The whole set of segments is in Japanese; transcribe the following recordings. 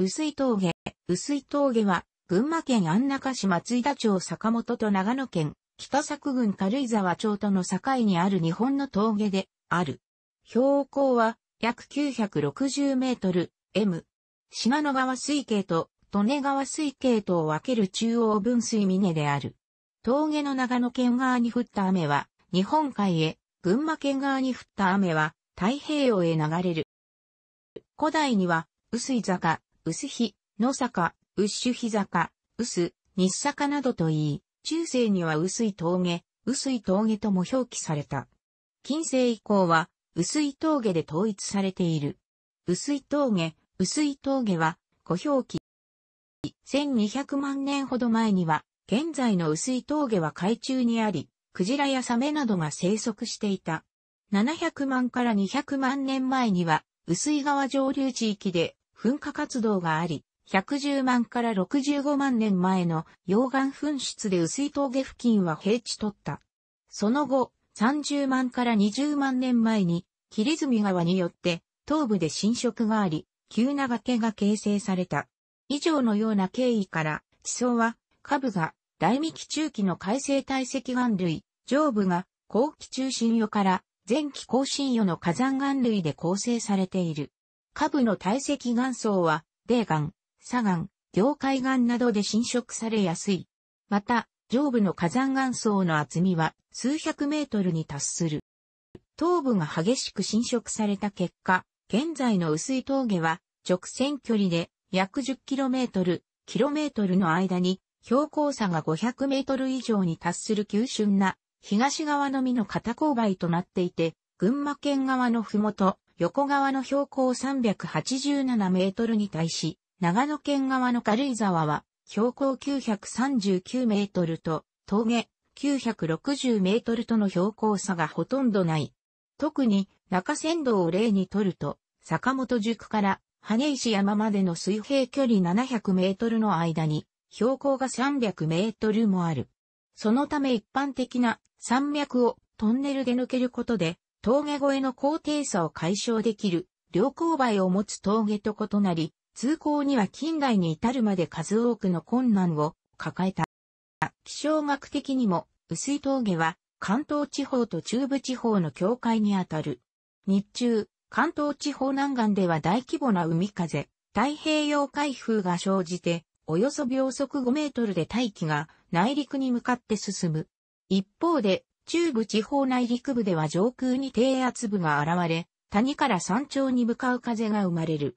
薄い峠。薄い峠は、群馬県安中市松井田町坂本と長野県北作郡軽井沢町との境にある日本の峠である。標高は約960メートル M。信濃川水系と利根川水系とを分ける中央分水峰である。峠の長野県側に降った雨は日本海へ、群馬県側に降った雨は太平洋へ流れる。古代には、薄い坂、薄日、野坂、薄日坂、薄、日坂などと言い、中世には薄い峠、薄い峠とも表記された。近世以降は、薄い峠で統一されている。薄い峠、薄い峠は、古表記。1200万年ほど前には、現在の薄い峠は海中にあり、クジラやサメなどが生息していた。700万から200万年前には、薄い川上流地域で噴火活動があり、110万から65万年前の溶岩噴出で薄い峠付近は平地取った。その後、30万から20万年前に、霧積川によって東部で侵食があり、急な崖が形成された。以上のような経緯から、地層は、下部が大未期中期の海生体積岩類、上部が後期中心魚から前期後進魚の火山岩類で構成されている。下部の堆積岩層は、泥岩、砂岩、凝灰岩などで侵食されやすい。また、上部の火山岩層の厚みは数百メートルに達する。頭部が激しく侵食された結果、現在の薄い峠は直線距離で約 10km、km の間に標高差が5 0 0メートル以上に達する急峻な東側のみの片勾配となっていて、群馬県側のふもと、横側の標高387メートルに対し、長野県側の軽井沢は標高939メートルと峠960メートルとの標高差がほとんどない。特に中山道を例にとると、坂本塾から羽石山までの水平距離700メートルの間に標高が300メートルもある。そのため一般的な山脈をトンネルで抜けることで峠越えの高低差を解消できる、両勾配を持つ峠と異なり、通行には近代に至るまで数多くの困難を抱えた。気象学的にも、薄い峠は関東地方と中部地方の境界にあたる。日中、関東地方南岸では大規模な海風、太平洋海風が生じて、およそ秒速5メートルで大気が内陸に向かって進む。一方で、中部地方内陸部では上空に低圧部が現れ、谷から山頂に向かう風が生まれる。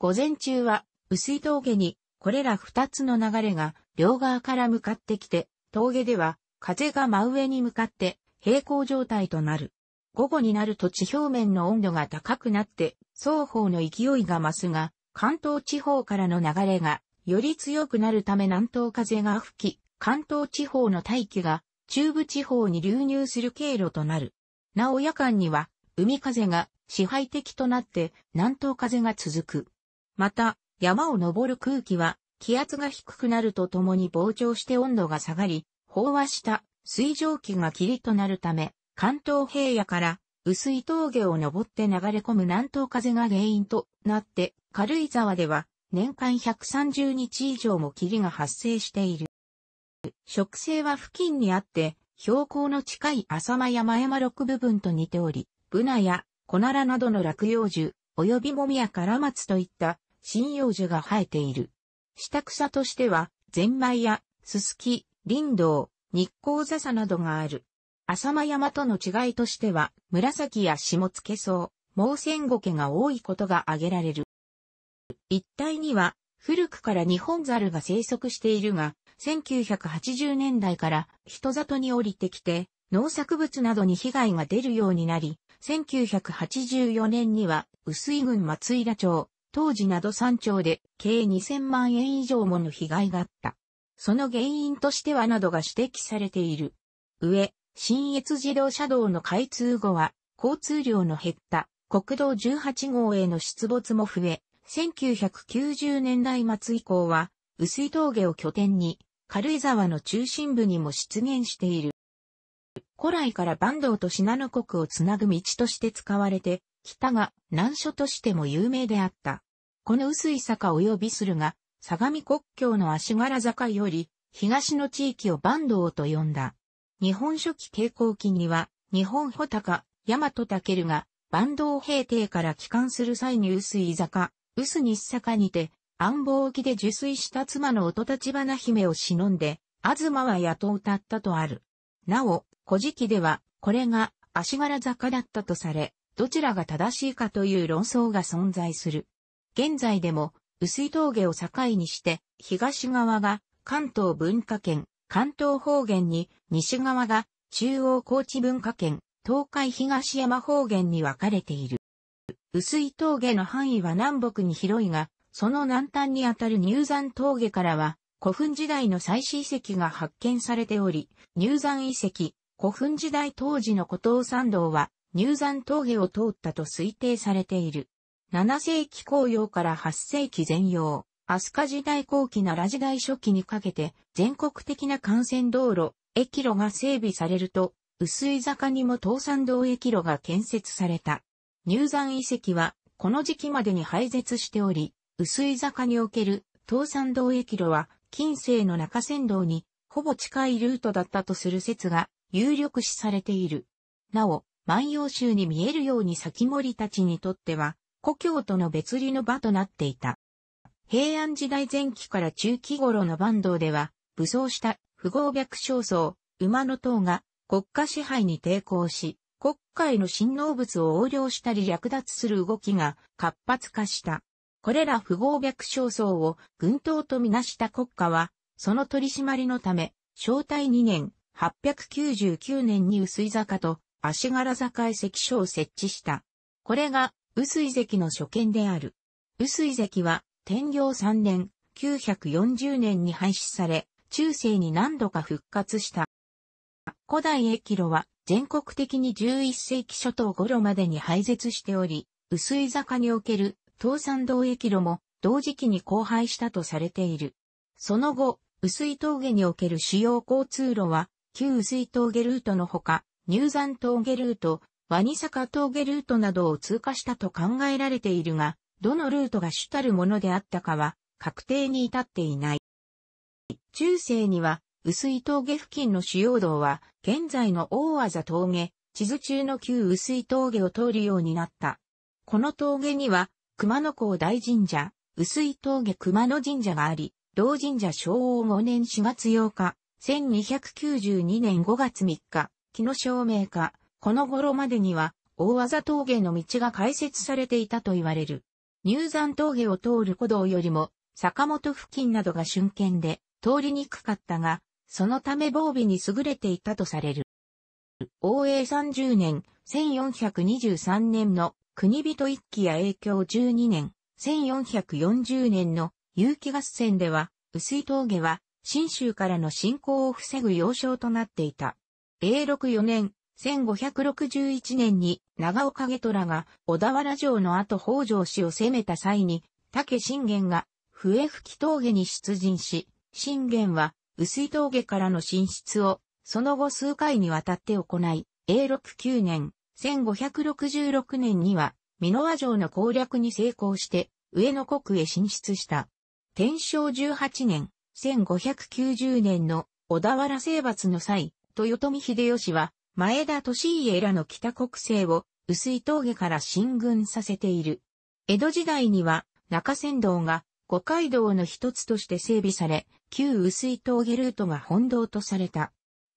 午前中は、薄い峠に、これら二つの流れが両側から向かってきて、峠では風が真上に向かって平行状態となる。午後になると地表面の温度が高くなって、双方の勢いが増すが、関東地方からの流れがより強くなるため南東風が吹き、関東地方の大気が中部地方に流入する経路となる。なお夜間には、海風が支配的となって南東風が続く。また、山を登る空気は気圧が低くなるとともに膨張して温度が下がり、飽和した水蒸気が霧となるため、関東平野から薄い峠を登って流れ込む南東風が原因となって、軽井沢では年間130日以上も霧が発生している。植生は付近にあって、標高の近い浅間山山六部分と似ており、ブナやコナラなどの落葉樹、及びモミやカラマツといった針葉樹が生えている。下草としては、ゼンマイやススキ、林道、日光笹などがある。浅間山との違いとしては、紫や下付け草、毛ゴケが多いことが挙げられる。一帯には、古くから日本猿が生息しているが、1980年代から人里に降りてきて、農作物などに被害が出るようになり、1984年には、薄井郡松井田町、当時など山町で計2000万円以上もの被害があった。その原因としてはなどが指摘されている。上、新越自動車道の開通後は、交通量の減った国道18号への出没も増え、1990年代末以降は、薄い峠を拠点に軽井沢の中心部にも出現している。古来から坂東と信濃国をつなぐ道として使われて、北が難所としても有名であった。この薄い坂及びするが、相模国境の足柄坂より、東の地域を坂東と呼んだ。日本初期傾向期には、日本穂高、大和岳が、坂東平定から帰還する際に薄い坂、薄西坂にて、安房沖で受水した妻の音立花姫を忍んで、東は雇うたったとある。なお、古事記では、これが足柄坂だったとされ、どちらが正しいかという論争が存在する。現在でも、薄い峠を境にして、東側が関東文化圏、関東方言に、西側が中央高知文化圏、東海東山方言に分かれている。薄い峠の範囲は南北に広いが、その南端にあたる入山峠からは、古墳時代の祭祀遺跡が発見されており、入山遺跡、古墳時代当時の古東山道は、入山峠を通ったと推定されている。7世紀紅葉から8世紀前葉、飛鳥時代後期奈良時代初期にかけて、全国的な幹線道路、駅路が整備されると、薄い坂にも東山道駅路が建設された。入山遺跡は、この時期までに廃絶しており、薄い坂における東山道駅路は近世の中山道にほぼ近いルートだったとする説が有力視されている。なお、万葉集に見えるように先森たちにとっては故郷との別離の場となっていた。平安時代前期から中期頃の坂東では武装した不合白焦燥、馬の塔が国家支配に抵抗し、国会の新農物を横領したり略奪する動きが活発化した。これら不合白焦層を軍刀とみなした国家は、その取り締まりのため、正体2年、899年に薄井坂と足柄坂遺跡所を設置した。これが薄井関の所見である。薄井関は天領3年、940年に廃止され、中世に何度か復活した。古代駅路は全国的に11世紀初頭頃までに廃絶しており、薄井坂における東山道駅路も同時期に荒廃したとされている。その後、薄い峠における主要交通路は、旧薄い峠ルートのほか、入山峠ルート、ワニ坂峠ルートなどを通過したと考えられているが、どのルートが主たるものであったかは、確定に至っていない。中世には、薄い峠付近の主要道は、現在の大技峠、地図中の旧薄い峠を通るようになった。この峠には、熊野港大神社、薄い峠熊野神社があり、同神社昭和5年4月8日、1292年5月3日、木の照明化、この頃までには、大技峠の道が開設されていたと言われる。入山峠を通る古道よりも、坂本付近などが瞬間で、通りにくかったが、そのため防備に優れていたとされる。応永30年、1423年の国人一揆や影響12年、1440年の有機合戦では、薄い峠は、新州からの侵攻を防ぐ要衝となっていた。永禄4年、1561年に長岡下虎が小田原城の後北条氏を攻めた際に、竹信玄が笛吹峠に出陣し、信玄は薄い峠からの進出を、その後数回にわたって行い、永禄9年、1566年には、美濃和城の攻略に成功して、上野国へ進出した。天正18年、1590年の小田原征伐の際、豊臣秀吉は、前田利家らの北国勢を、薄い峠から進軍させている。江戸時代には、中山道が、五街道の一つとして整備され、旧薄い峠ルートが本道とされた。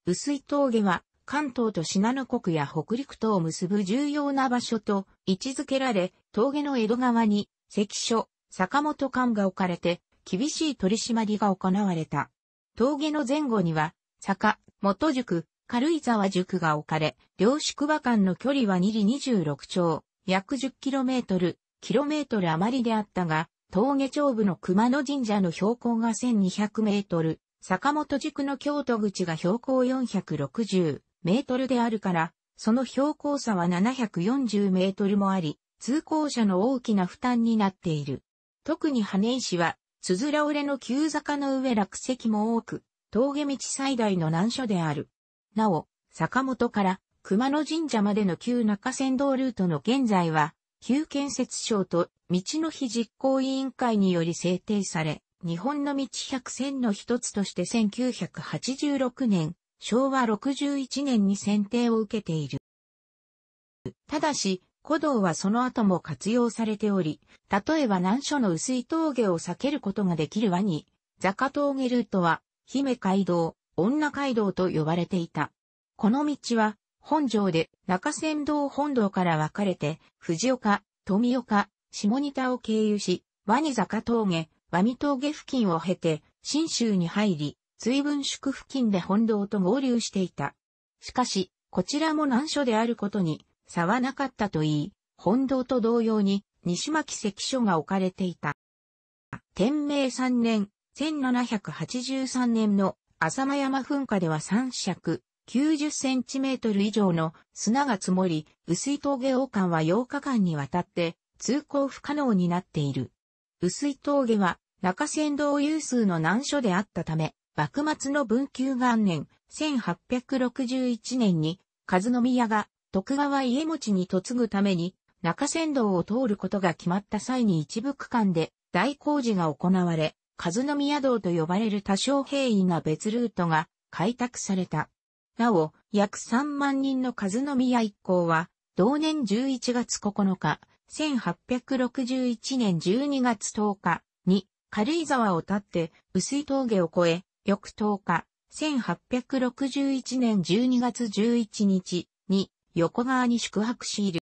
薄い峠は、関東と信濃国や北陸とを結ぶ重要な場所と位置づけられ、峠の江戸川に、関所、坂本館が置かれて、厳しい取り締まりが行われた。峠の前後には、坂、元宿、軽井沢宿が置かれ、両宿場間の距離は2里26丁、約 10km、km 余りであったが、峠頂部の熊野神社の標高が1200メートル、坂本宿の京都口が標高460、メートルであるから、その標高差は740メートルもあり、通行者の大きな負担になっている。特に羽根石は、つづら折れの急坂の上落石も多く、峠道最大の難所である。なお、坂本から熊野神社までの旧中山道ルートの現在は、旧建設省と道の日実行委員会により制定され、日本の道百選の一つとして1986年昭和61年に選定を受けている。ただし、古道はその後も活用されており、例えば難所の薄い峠を避けることができるワに、坂峠ルートは、姫街道、女街道と呼ばれていた。この道は、本城で中山道本道から分かれて、藤岡、富岡、下仁田を経由し、ワニ坂峠、ワミ峠付近を経て、新州に入り、随分宿付近で本堂と合流していた。しかし、こちらも難所であることに差はなかったといい、本堂と同様に西巻関所が置かれていた。天明3年、1783年の浅間山噴火では三尺、90センチメートル以上の砂が積もり、薄い峠王冠は8日間にわたって通行不可能になっている。薄い峠は中山道有数の難所であったため、幕末の文久元年、1861年に、和宮が徳川家持に嫁ぐために、中山道を通ることが決まった際に一部区間で大工事が行われ、和宮道と呼ばれる多少平易な別ルートが開拓された。なお、約3万人の和宮一行は、同年11月9日、1861年12月10日に軽井沢を立って薄い峠を越え、翌10日、1861年12月11日に横川に宿泊しいる。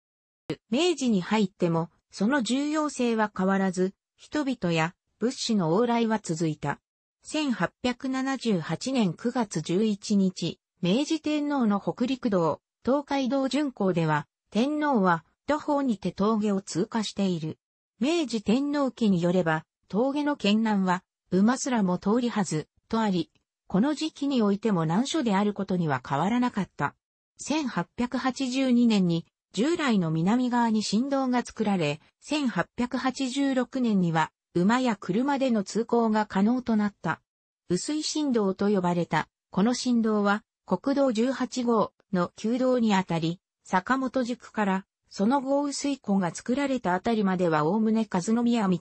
明治に入っても、その重要性は変わらず、人々や物資の往来は続いた。1878年9月11日、明治天皇の北陸道、東海道巡行では、天皇は土方にて峠を通過している。明治天皇記によれば、峠の県南は、馬すらも通りはず、とあり、この時期においても難所であることには変わらなかった。1882年に従来の南側に振動が作られ、1886年には馬や車での通行が可能となった。薄い振動と呼ばれた。この振動は国道18号の旧道にあたり、坂本宿からその後薄い湖が作られたあたりまでは概ね和宮道、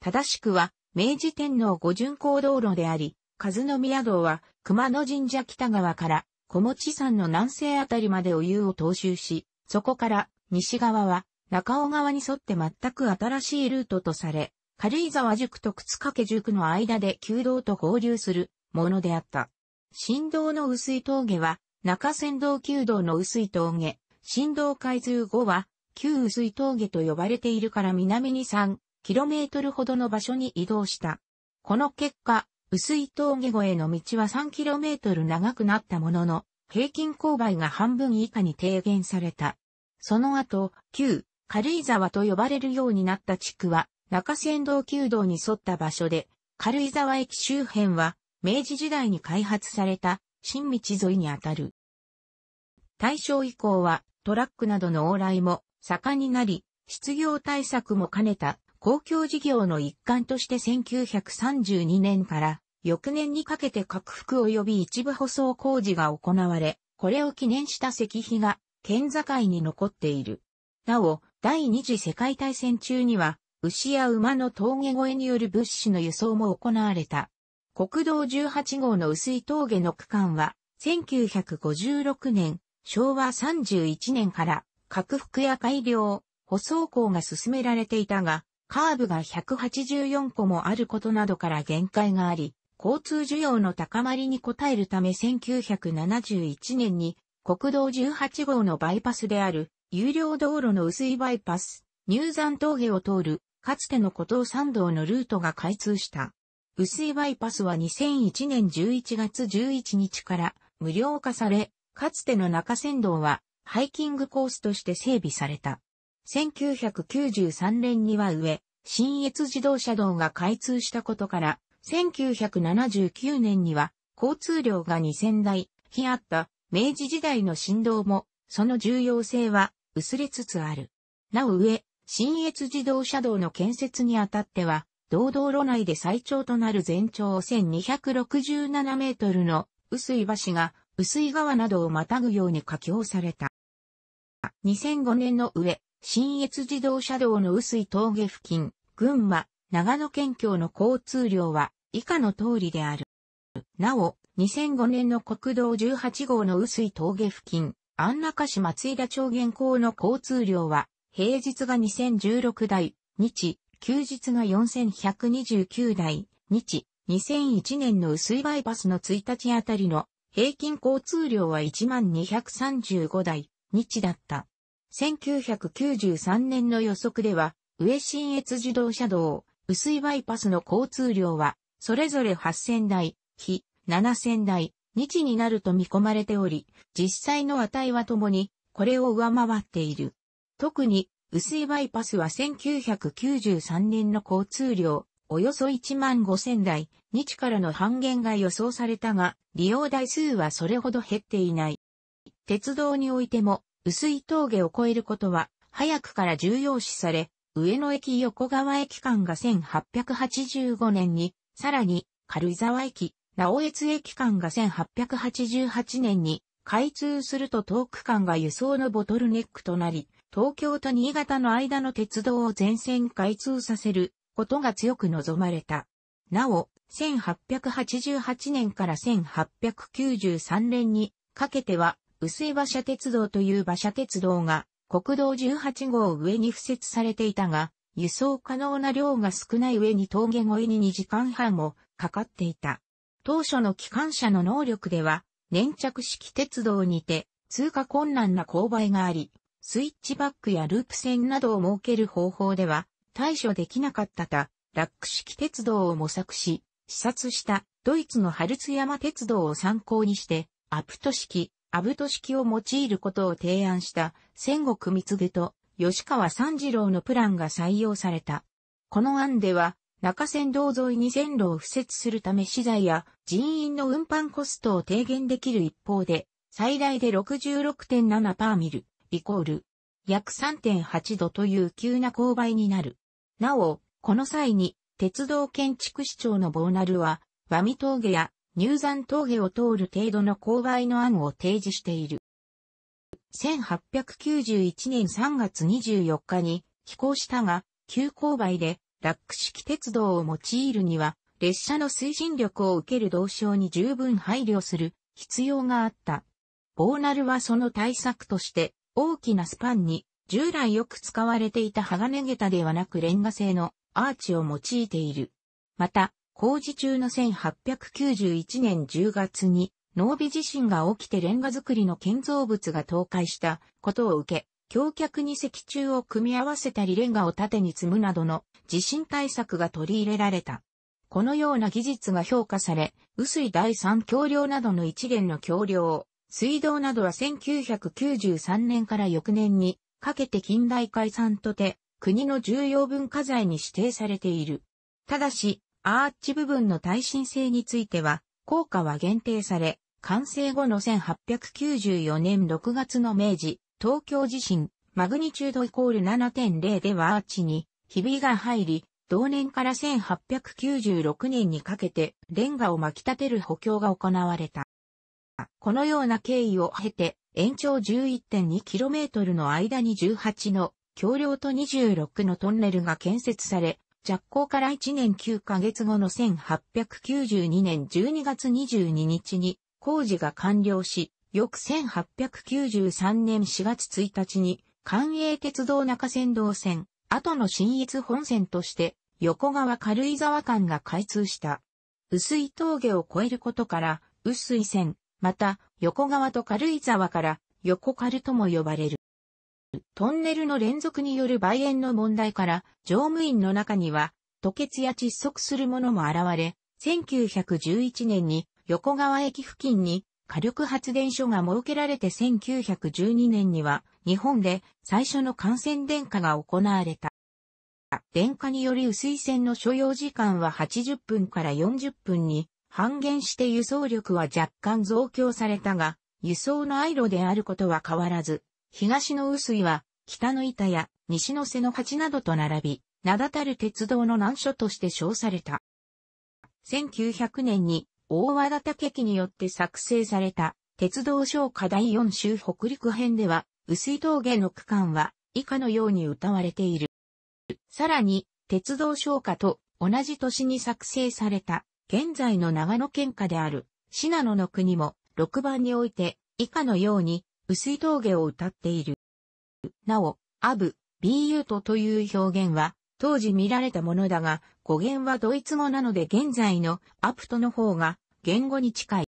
正しくは明治天皇五巡行道路であり、和宮道は、熊野神社北側から、小持山の南西あたりまでお湯を踏襲し、そこから、西側は、中尾側に沿って全く新しいルートとされ、軽井沢塾と靴掛塾の間で旧道と合流するものであった。振動の薄い峠は、中山道旧道の薄い峠、振動開通後は、旧薄い峠と呼ばれているから南に3トルほどの場所に移動した。この結果、薄い峠越えの道は 3km 長くなったものの、平均勾配が半分以下に低減された。その後、旧、軽井沢と呼ばれるようになった地区は、中山道旧道に沿った場所で、軽井沢駅周辺は、明治時代に開発された、新道沿いにあたる。大正以降は、トラックなどの往来も盛んになり、失業対策も兼ねた公共事業の一環として1932年から翌年にかけて拡幅及び一部舗装工事が行われ、これを記念した石碑が県境に残っている。なお、第二次世界大戦中には、牛や馬の峠越えによる物資の輸送も行われた。国道18号の薄い峠の区間は、1956年、昭和31年から、拡幅や改良、舗装工が進められていたが、カーブが184個もあることなどから限界があり、交通需要の高まりに応えるため1971年に国道18号のバイパスである有料道路の薄いバイパス、入山峠を通るかつての古道山道のルートが開通した。薄いバイパスは2001年11月11日から無料化され、かつての中山道はハイキングコースとして整備された。1993年には上、新越自動車道が開通したことから、1979年には交通量が2000台、日あった明治時代の振動も、その重要性は薄れつつある。なお上、新越自動車道の建設にあたっては、道道路内で最長となる全長1267メートルの薄い橋が薄い川などをまたぐように架橋された。2005年の上、新越自動車道の薄い峠付近、群馬、長野県境の交通量は以下の通りである。なお、2005年の国道18号の薄い峠付近、安中市松井田町原港の交通量は、平日が2016台、日、休日が4129台、日、2001年の薄いバイパスの1日あたりの平均交通量は1235台、日だった。1993年の予測では、上信越自動車道、薄いバイパスの交通量は、それぞれ8000台、非7000台、日になると見込まれており、実際の値はともに、これを上回っている。特に、薄いバイパスは1993年の交通量、およそ1万5000台、日からの半減が予想されたが、利用台数はそれほど減っていない。鉄道においても、薄い峠を越えることは、早くから重要視され、上野駅横川駅間が1885年に、さらに、軽井沢駅、直越駅間が1888年に、開通すると東区間が輸送のボトルネックとなり、東京と新潟の間の鉄道を全線開通させることが強く望まれた。なお、1888年から1893年にかけては薄い馬車鉄道という馬車鉄道が国道18号上に付設されていたが、輸送可能な量が少ない上に峠越えに2時間半もかかっていた。当初の機関車の能力では、粘着式鉄道にて通過困難な勾配があり、スイッチバックやループ線などを設ける方法では対処できなかったた、ラック式鉄道を模索し、視察したドイツのハルツ山鉄道を参考にして、アプト式、アブト式を用いることを提案した戦国貢と吉川三次郎のプランが採用された。この案では、中山道沿いに線路を敷設するため資材や人員の運搬コストを低減できる一方で、最大で66.7パーミル、イコール、約3.8度という急な勾配になる。なお、この際に、鉄道建築士長のボーナルは、和見峠や入山峠を通る程度の勾配の案を提示している。1891年3月24日に寄港したが、急勾配でラック式鉄道を用いるには、列車の推進力を受ける動床に十分配慮する必要があった。ボーナルはその対策として大きなスパンに従来よく使われていた鋼桁ではなくレンガ製のアーチを用いている。また、工事中の1891年10月に、濃尾地震が起きてレンガ作りの建造物が倒壊したことを受け、橋脚に石柱を組み合わせたりレンガを縦に積むなどの地震対策が取り入れられた。このような技術が評価され、薄い第三橋梁などの一連の橋梁、水道などは1993年から翌年にかけて近代解散とて、国の重要文化財に指定されている。ただし、アーチ部分の耐震性については、効果は限定され、完成後の1894年6月の明治、東京地震、マグニチュードイコール7.0ではアーチに、ひびが入り、同年から1896年にかけて、レンガを巻き立てる補強が行われた。このような経緯を経て、延長 11.2km の間に18の橋梁と26のトンネルが建設され、着工から1年9ヶ月後の1892年12月22日に工事が完了し、翌1893年4月1日に関営鉄道中線道線、後の新越本線として横川軽井沢間が開通した。薄い峠を越えることから、薄い線、また横川と軽井沢から横軽とも呼ばれる。トンネルの連続による梅園の問題から、乗務員の中には、吐血や窒息する者も現れ、1911年に横川駅付近に火力発電所が設けられて1912年には日本で最初の感染電化が行われた。電化により薄い線の所要時間は80分から40分に半減して輸送力は若干増強されたが、輸送のアイロであることは変わらず、東の薄井は、北の板や西の瀬の八などと並び、名だたる鉄道の難所として称された。1900年に大和田岳によって作成された鉄道省課第4州北陸編では、薄井峠の区間は以下のように歌われている。さらに、鉄道省課と同じ年に作成された、現在の長野県下である、信濃の国も6番において以下のように薄い峠を歌っている。なお、アブ、ビーユートという表現は、当時見られたものだが、語源はドイツ語なので現在のアプトの方が言語に近い。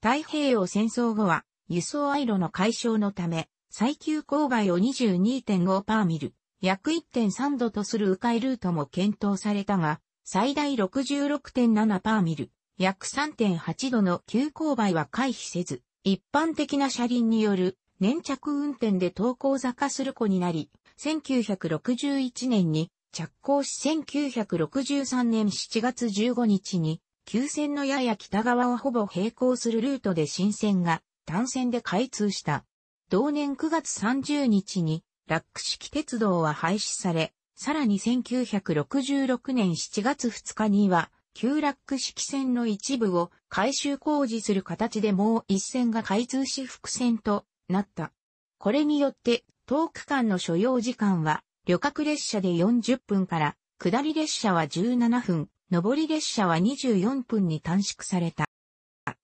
太平洋戦争後は輸送アイロの解消のため、最急郊外を22.5パーミル、約1.3度とする迂回ルートも検討されたが、最大66.7パーミル、約3.8度の急勾配は回避せず、一般的な車輪による粘着運転で投稿坂する子になり、1961年に着工し1963年7月15日に、旧線のやや北側をほぼ並行するルートで新線が単線で開通した。同年9月30日に、ラック式鉄道は廃止され、さらに1966年7月2日には、旧ラック式線の一部を改修工事する形でもう一線が開通し伏線となった。これによって、遠区間の所要時間は、旅客列車で40分から、下り列車は17分、上り列車は24分に短縮された。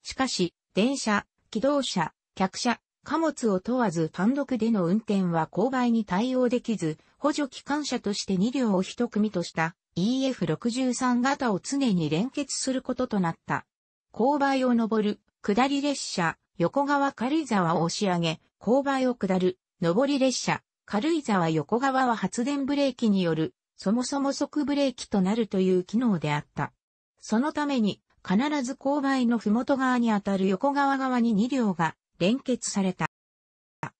しかし、電車、機動車、客車、貨物を問わず単独での運転は勾配に対応できず、補助機関車として2両を1組とした EF63 型を常に連結することとなった。勾配を登る、下り列車、横川軽井沢を押し上げ、勾配を下る、上り列車、軽井沢横川は発電ブレーキによる、そもそも即ブレーキとなるという機能であった。そのために、必ず勾配の麓側にあたる横側側に2両が連結された。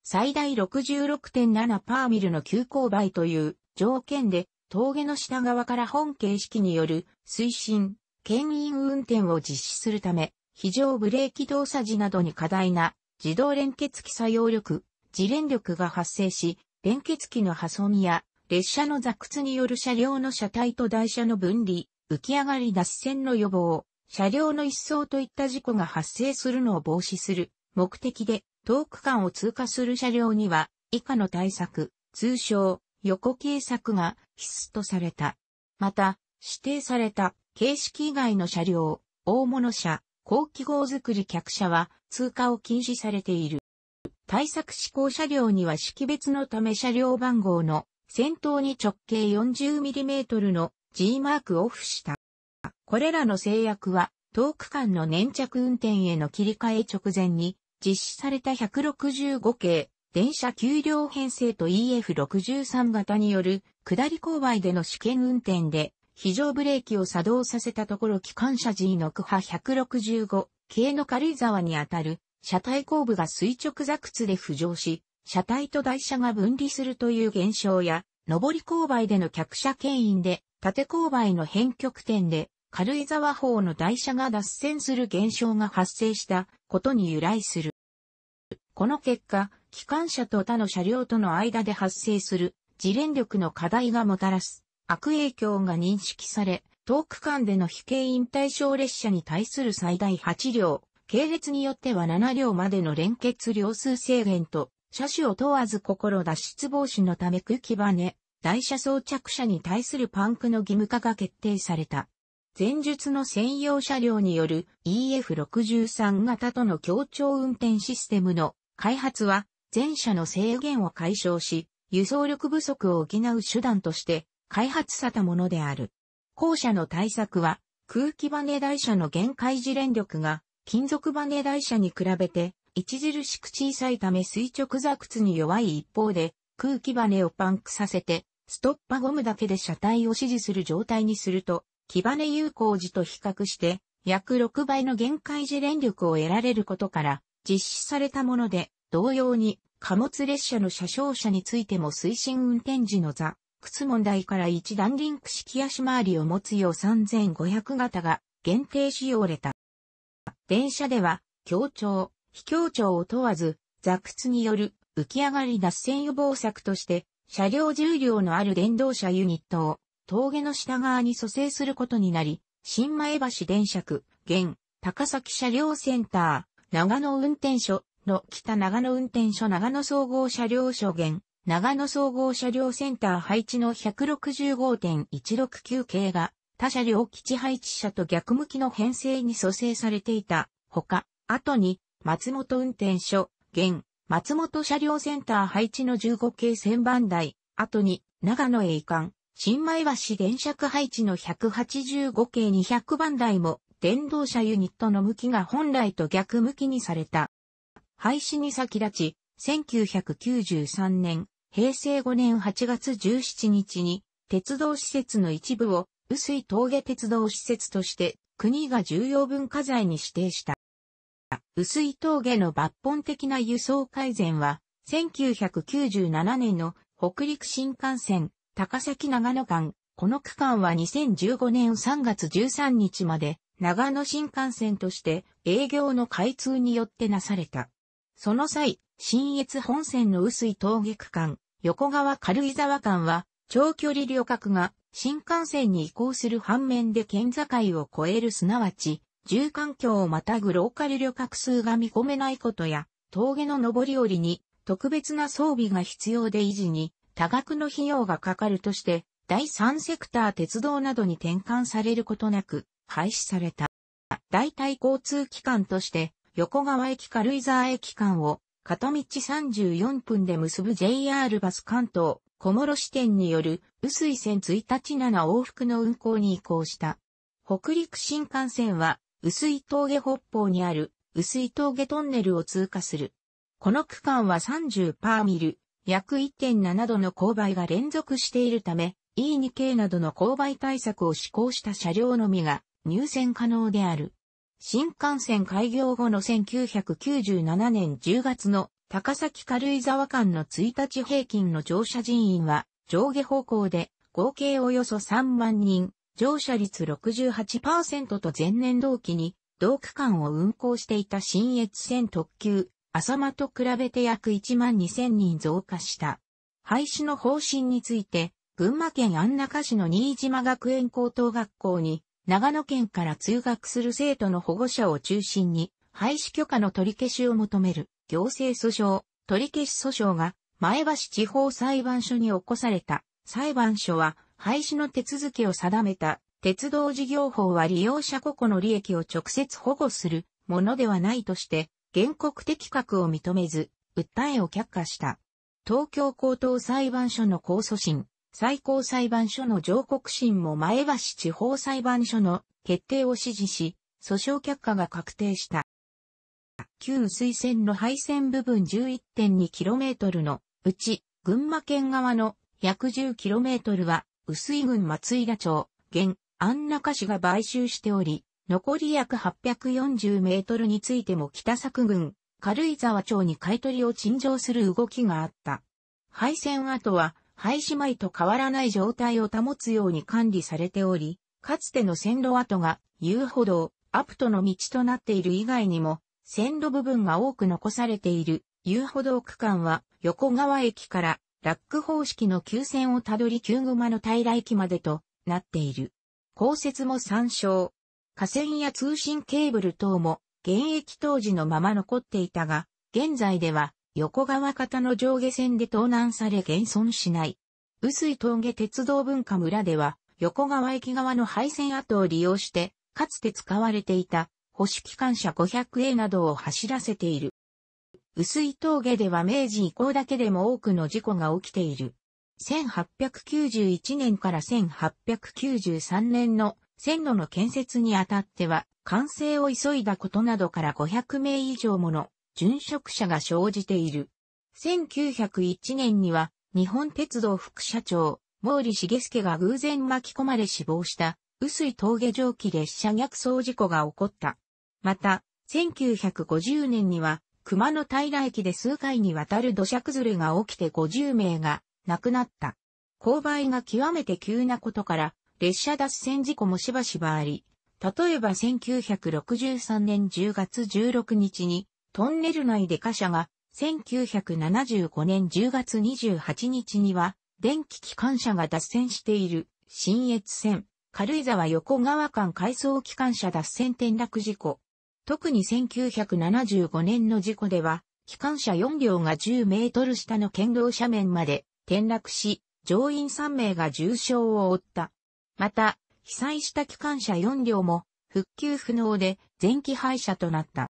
最大66.7パーミルの急勾配という条件で峠の下側から本形式による推進、牽引運転を実施するため、非常ブレーキ動作時などに過大な自動連結機作用力、自連力が発生し、連結機の破損や列車の座屈による車両の車体と台車の分離、浮き上がり脱線の予防、車両の一層といった事故が発生するのを防止する目的で、遠く間を通過する車両には、以下の対策、通称、横計策が必須とされた。また、指定された形式以外の車両、大物車、高記号作り客車は通過を禁止されている。対策指向車両には識別のため車両番号の先頭に直径 40mm の G マークを付した。これらの制約は、遠く間の粘着運転への切り替え直前に実施された165系電車給料編成と EF63 型による下り勾配での試験運転で、非常ブレーキを作動させたところ機関車 G の区波165系の軽井沢にあたる、車体後部が垂直座屈で浮上し、車体と台車が分離するという現象や、上り勾配での客車牽引で、縦勾配の変曲点で、軽井沢方の台車が脱線する現象が発生したことに由来する。この結果、機関車と他の車両との間で発生する自連力の課題がもたらす悪影響が認識され、遠く間での非軽引対象列車に対する最大8両、系列によっては7両までの連結両数制限と、車種を問わず心脱出防止のため空気バネ、台車装着車に対するパンクの義務化が決定された。前述の専用車両による EF63 型との協調運転システムの開発は前者の制限を解消し、輸送力不足を補う手段として開発されたものである。後者の対策は空気バネ台車の限界自連力が金属バネ台車に比べて著しく小さいため垂直座屈に弱い一方で空気バネをパンクさせてストッパゴムだけで車体を支持する状態にすると木バネ有効時と比較して約6倍の限界時連力を得られることから実施されたもので同様に貨物列車の車掌車についても推進運転時の座、靴問題から一段リンク式足回りを持つよう3500型が限定使用れた。電車では、強調、非強調を問わず、座靴による浮き上がり脱線予防策として、車両重量のある電動車ユニットを峠の下側に蘇生することになり、新前橋電車区、現、高崎車両センター、長野運転所、の北長野運転所長野総合車両所現、長野総合車両センター配置の165.169系が、他車両基地配置車と逆向きの編成に蘇生されていた。ほか、後に、松本運転所、現、松本車両センター配置の15系1000番台、後に、長野へ移管、新米橋電車区配置の185系200番台も、電動車ユニットの向きが本来と逆向きにされた。廃止に先立ち、1993年、平成5年8月17日に、鉄道施設の一部を、薄い峠鉄道施設として、国が重要文化財に指定した。薄い峠の抜本的な輸送改善は、1997年の北陸新幹線、高崎長野間、この区間は2015年3月13日まで、長野新幹線として営業の開通によってなされた。その際、新越本線の薄い峠区間、横川軽井沢間は、長距離旅客が新幹線に移行する反面で県境を越えるすなわち、住環境をまたぐローカル旅客数が見込めないことや、峠の上り下りに特別な装備が必要で維持に多額の費用がかかるとして、第三セクター鉄道などに転換されることなく廃止された。代替交通機関として横川駅軽井沢駅間を片道34分で結ぶ JR バス関東小諸支店による薄い線1日7往復の運行に移行した。北陸新幹線は薄い峠北方にある薄い峠トンネルを通過する。この区間は30パーミル、約1.7度の勾配が連続しているため、E2K などの勾配対策を施行した車両のみが入線可能である。新幹線開業後の1997年10月の高崎軽井沢間の1日平均の乗車人員は上下方向で合計およそ3万人、乗車率68%と前年同期に同区間を運行していた新越線特急、浅間と比べて約1万2000人増加した。廃止の方針について、群馬県安中市の新島学園高等学校に長野県から通学する生徒の保護者を中心に、廃止許可の取り消しを求める行政訴訟、取り消し訴訟が前橋地方裁判所に起こされた。裁判所は廃止の手続きを定めた鉄道事業法は利用者個々の利益を直接保護するものではないとして、原告的確を認めず、訴えを却下した。東京高等裁判所の控訴審、最高裁判所の上告審も前橋地方裁判所の決定を支持し、訴訟却下が確定した。旧水線の廃線部分 11.2km のうち、群馬県側の約 10km は、薄井郡松井田町、現、安中市が買収しており、残り約840メートルについても北作郡、軽井沢町に買取を陳情する動きがあった。廃線跡は、廃止前と変わらない状態を保つように管理されており、かつての線路跡が遊歩道、アプトの道となっている以外にも、線路部分が多く残されている遊歩道区間は横川駅からラック方式の急線をたどり急熊の平駅までとなっている。降雪も参照。河川や通信ケーブル等も現役当時のまま残っていたが、現在では横川方の上下線で盗難され現存しない。薄い峠鉄道文化村では、横川駅側の廃線跡を利用して、かつて使われていた、保守機関車 500A などを走らせている。薄い峠では明治以降だけでも多くの事故が起きている。1891年から1893年の線路の建設にあたっては、完成を急いだことなどから500名以上もの殉職者が生じている。1901年には、日本鉄道副社長、毛利茂介が偶然巻き込まれ死亡した、薄い峠蒸気列車逆走事故が起こった。また、1950年には、熊野平駅で数回にわたる土砂崩れが起きて50名が亡くなった。勾配が極めて急なことから、列車脱線事故もしばしばあり、例えば1963年10月16日に、トンネル内で貨車が、1975年10月28日には、電気機関車が脱線している、新越線、軽井沢横川間回送機関車脱線転落事故。特に1975年の事故では、機関車4両が10メートル下の県道斜面まで転落し、乗員3名が重傷を負った。また、被災した機関車4両も復旧不能で前期廃車となった。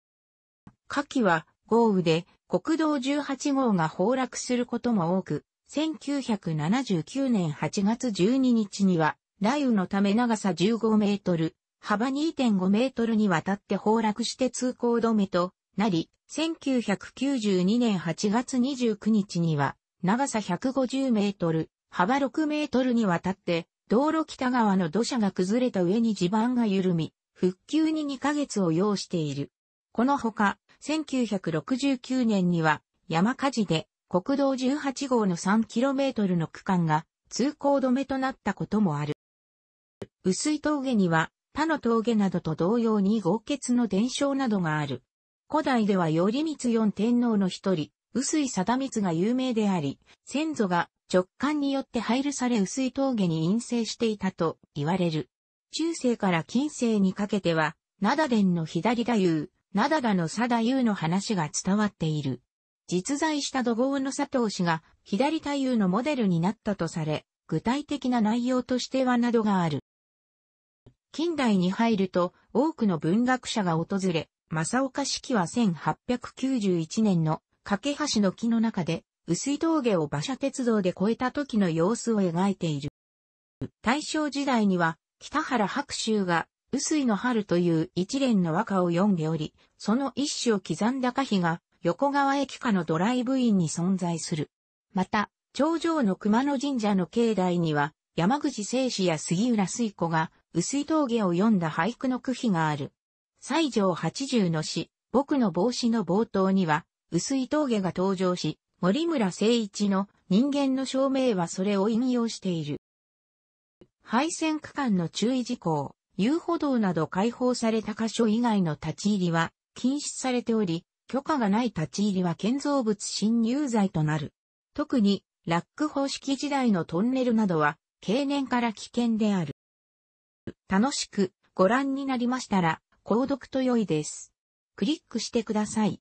夏季は豪雨で国道18号が崩落することも多く、1979年8月12日には雷雨のため長さ15メートル、幅2.5メートルにわたって崩落して通行止めとなり、1992年8月29日には長さ150メートル、幅6メートルにわたって道路北側の土砂が崩れた上に地盤が緩み、復旧に2ヶ月を要している。このほか、1969年には山火事で国道18号の 3km の区間が通行止めとなったこともある。薄い峠には他の峠などと同様に豪傑の伝承などがある。古代では頼光四天皇の一人、薄い貞光が有名であり、先祖が直感によって配慮され薄い峠に陰性していたと言われる。中世から近世にかけては、灘伝の左太夫、ナダダの佐田優の話が伝わっている。実在した土号の佐藤氏が左太夫のモデルになったとされ、具体的な内容としてはなどがある。近代に入ると多くの文学者が訪れ、正岡式は1891年の架橋の木の中で薄い峠を馬車鉄道で越えた時の様子を描いている。大正時代には北原白秋が薄井の春という一連の和歌を読んでおり、その一種を刻んだ歌碑が横川駅下のドライブインに存在する。また、頂上の熊野神社の境内には、山口聖子や杉浦水子が、薄い峠を読んだ俳句の句碑がある。西条八十の詩、僕の帽子の冒頭には、薄い峠が登場し、森村誠一の人間の証明はそれを引用している。廃線区間の注意事項。遊歩道など開放された箇所以外の立ち入りは禁止されており、許可がない立ち入りは建造物侵入罪となる。特に、ラック方式時代のトンネルなどは、経年から危険である。楽しくご覧になりましたら、購読と良いです。クリックしてください。